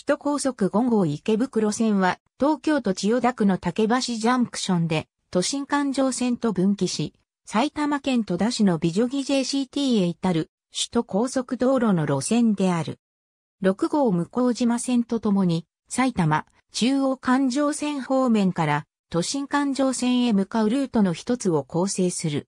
首都高速5号池袋線は、東京都千代田区の竹橋ジャンクションで、都心環状線と分岐し、埼玉県戸田市の美女木 JCT へ至る、首都高速道路の路線である。6号向島線とともに、埼玉、中央環状線方面から、都心環状線へ向かうルートの一つを構成する。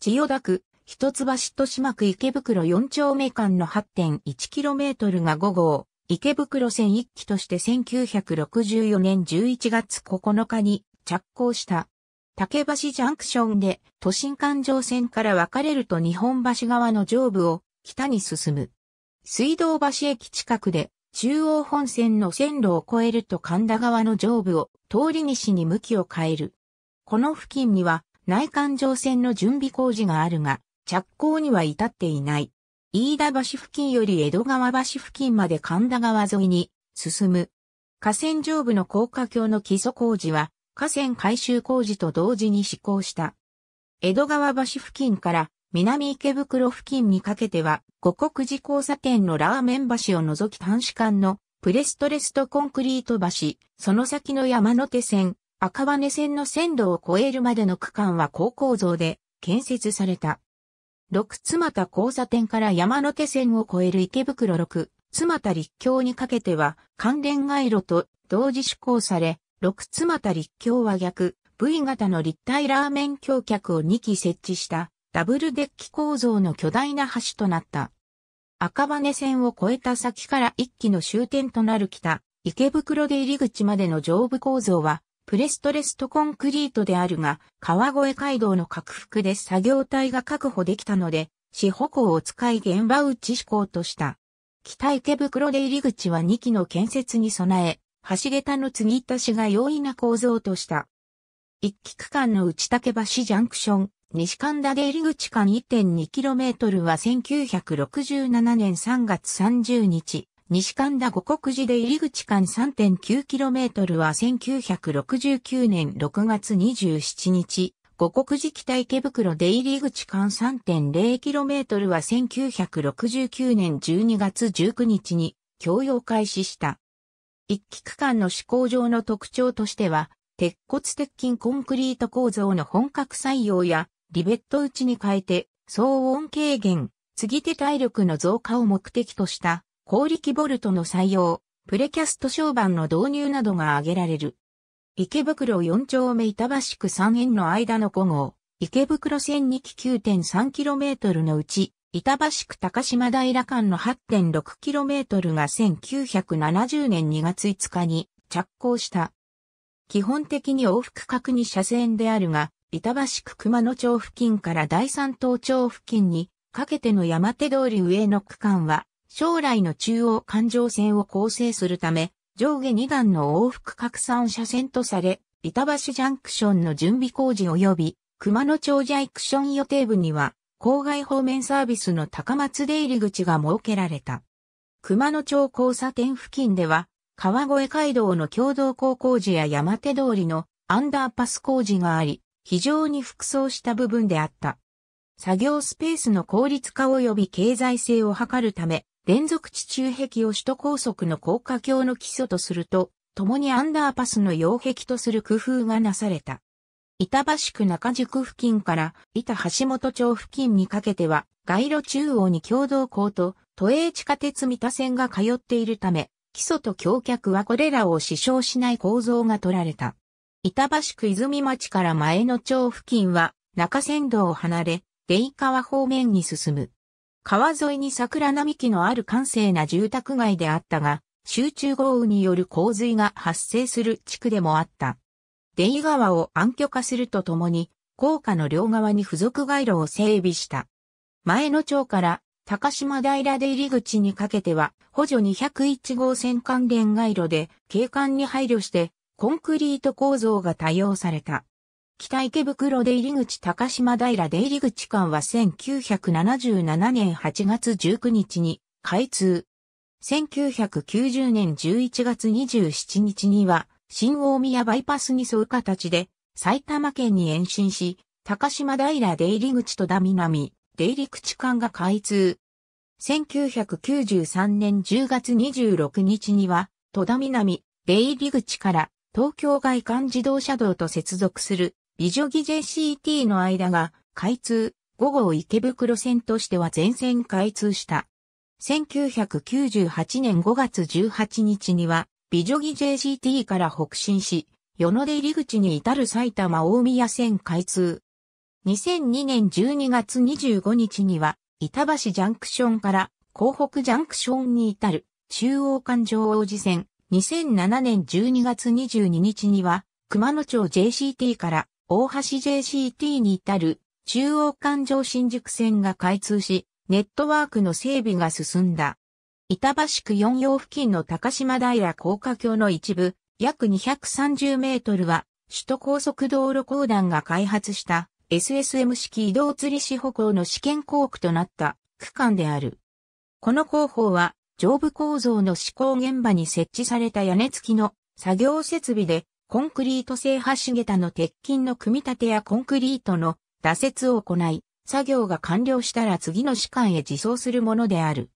千代田区、一橋豊島区池袋4丁目間の 8.1km が5号、池袋線一期として1964年11月9日に着工した。竹橋ジャンクションで都心環状線から分かれると日本橋側の上部を北に進む。水道橋駅近くで中央本線の線路を越えると神田側の上部を通り西に向きを変える。この付近には内環状線の準備工事があるが着工には至っていない。飯田橋付近より江戸川橋付近まで神田川沿いに進む。河川上部の高架橋の基礎工事は河川改修工事と同時に施行した。江戸川橋付近から南池袋付近にかけては五国寺交差点のラーメン橋を除き短視間のプレストレストコンクリート橋、その先の山手線、赤羽線の線路を越えるまでの区間は高構造で建設された。六つまた交差点から山手線を越える池袋六つまた立橋にかけては関連街路と同時施行され、六つまた立橋は逆 V 型の立体ラーメン橋脚を2基設置したダブルデッキ構造の巨大な橋となった。赤羽線を越えた先から1基の終点となる北、池袋で入り口までの上部構造はプレストレストコンクリートであるが、川越街道の拡幅で作業隊が確保できたので、四歩行を使い現場打ち施行とした。北池袋出入り口は2基の建設に備え、橋桁の継ぎ足しが容易な構造とした。一期区間の内竹橋ジャンクション、西神田出入り口間 1.2km は1967年3月30日、西神田五国寺で入り口間 3.9km は1969年6月27日、五国寺北池袋で入り口間 3.0km は1969年12月19日に供用開始した。一期区間の施工上の特徴としては、鉄骨鉄筋コンクリート構造の本格採用や、リベット打ちに変えて、騒音軽減、継ぎ手体力の増加を目的とした高力ボルトの採用、プレキャスト商板の導入などが挙げられる。池袋4丁目板橋区3円の間の5号、池袋線2期 9.3km のうち、板橋区高島平間の 8.6km が1970年2月5日に着工した。基本的に往復角に車線であるが、板橋区熊野町付近から第三東町付近にかけての山手通り上の区間は将来の中央環状線を構成するため、上下2段の往復拡散車線とされ、板橋ジャンクションの準備工事及び、熊野町ジャイクション予定部には、郊外方面サービスの高松出入り口が設けられた。熊野町交差点付近では、川越街道の共同高工事や山手通りのアンダーパス工事があり、非常に服装した部分であった。作業スペースの効率化及び経済性を図るため、連続地中壁を首都高速の高架橋の基礎とすると、共にアンダーパスの擁壁とする工夫がなされた。板橋区中宿付近から板橋本町付近にかけては、街路中央に共同校と都営地下鉄三田線が通っているため、基礎と橋脚はこれらを支障しない構造が取られた。板橋区泉町から前の町付近は中山道を離れ、出井川方面に進む。川沿いに桜並木のある閑静な住宅街であったが、集中豪雨による洪水が発生する地区でもあった。出井川を暗渠化するとともに、高架の両側に付属街路を整備した。前の町から高島平出入り口にかけては、補助201号線関連街路で景観に配慮して、コンクリート構造が多用された。北池袋出入口高島平出入口間は1977年8月19日に開通。1990年11月27日には新大宮バイパスに沿う形で埼玉県に延伸し、高島平出入口と田南出入り口間が開通。1993年10月26日には、戸田南出入り口から東京外環自動車道と接続する美女木 JCT の間が開通、午後池袋線としては全線開通した。1998年5月18日には、美女木 JCT から北進し、与の出入り口に至る埼玉大宮線開通。2002年12月25日には、板橋ジャンクションから港北ジャンクションに至る中央環状王子線。2007年12月22日には、熊野町 JCT から大橋 JCT に至る中央環状新宿線が開通し、ネットワークの整備が進んだ。板橋区4洋付近の高島平高架橋の一部、約230メートルは、首都高速道路公団が開発した SSM 式移動吊り支歩行の試験工区となった区間である。この工法は上部構造の施工現場に設置された屋根付きの作業設備でコンクリート製橋桁の鉄筋の組み立てやコンクリートの打設を行い、作業が完了したら次の士官へ自走するものである。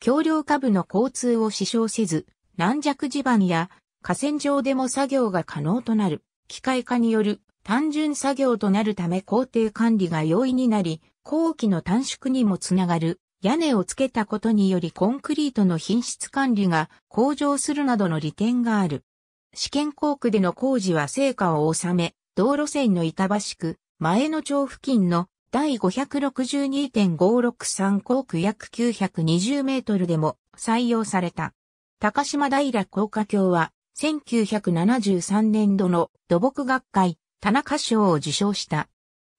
橋梁下部の交通を支障せず、軟弱地盤や河川上でも作業が可能となる。機械化による単純作業となるため工程管理が容易になり、工期の短縮にもつながる。屋根をつけたことによりコンクリートの品質管理が向上するなどの利点がある。試験工区での工事は成果を収め、道路線の板橋区、前の町付近の第562.563工区約920メートルでも採用された。高島平高架橋は、1973年度の土木学会、田中賞を受賞した。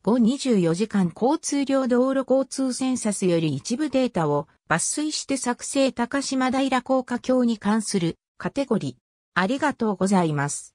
後24時間交通量道路交通センサスより一部データを抜粋して作成高島平高架橋に関するカテゴリー。ありがとうございます。